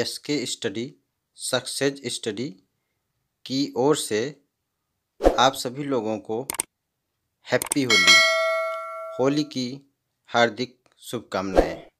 S के study success study की ओर से आप सभी लोगों को हैप्पी होली होली की हार्दिक शुभकामनाएं